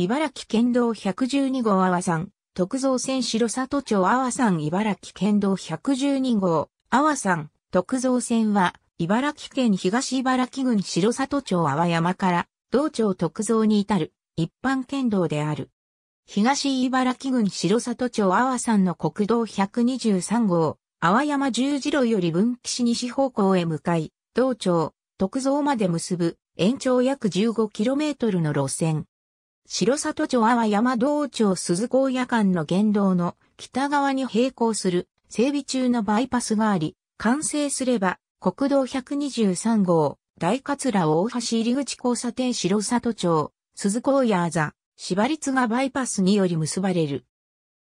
茨城県道112号阿波山、徳造線城里町阿波山茨城県道112号、阿波山、徳造線は、茨城県東茨城郡城里町阿波山から、道町徳造に至る、一般県道である。東茨城郡城里町阿波山の国道123号、阿波山十字路より分岐市西方向へ向かい、道町、徳造まで結ぶ、延長約 15km の路線。白里町阿波山道町鈴高夜間の原道の北側に並行する整備中のバイパスがあり、完成すれば国道123号、大桂大橋入口交差点白里町、鈴高屋座芝立がバイパスにより結ばれる。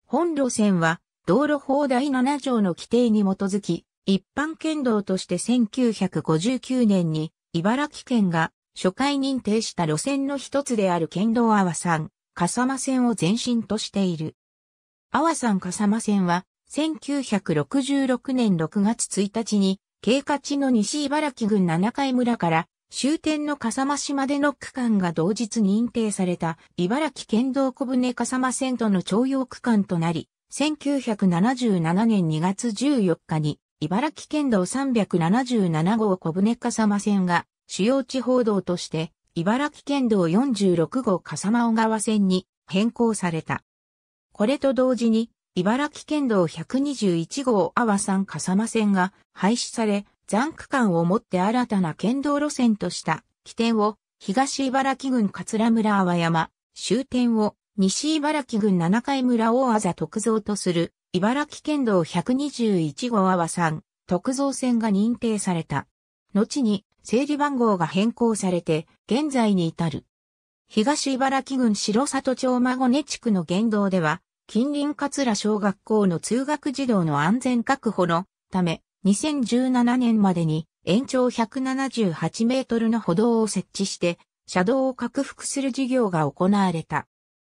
本路線は道路法第7条の規定に基づき、一般県道として1959年に茨城県が初回認定した路線の一つである県道阿波山、笠間線を前身としている。阿波山笠間線は、1966年6月1日に、経過地の西茨城郡七海村から終点の笠間市までの区間が同日認定された茨城県道小舟笠間線との徴用区間となり、1977年2月14日に茨城県道377号小舟笠間線が主要地方道として、茨城県道46号笠間小川線に変更された。これと同時に、茨城県道121号阿波山笠間線が廃止され、残区間をもって新たな県道路線とした起点を東茨城郡桂村阿波山、終点を西茨城郡七海村大和座徳造とする茨城県道121号阿波山徳造線が認定された。後に整理番号が変更されて、現在に至る。東茨城郡白里町孫根地区の言動では、近隣桂小学校の通学児童の安全確保のため、2017年までに延長178メートルの歩道を設置して、車道を拡幅する事業が行われた。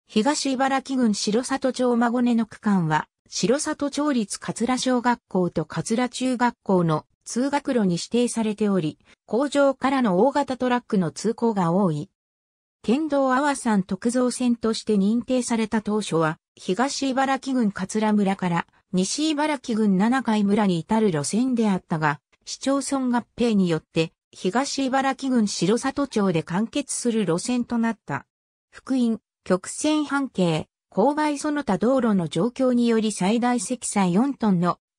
東茨城郡白里町孫根の区間は、白里町立桂小学校と桂中学校の通学路に指定されており、工場からの大型トラックの通行が多い。県道阿波山特造線として認定された当初は、東茨城郡桂村から西茨城郡七海村に至る路線であったが、市町村合併によって、東茨城郡城里町で完結する路線となった。福音、曲線半径、勾配その他道路の状況により最大積載4トンの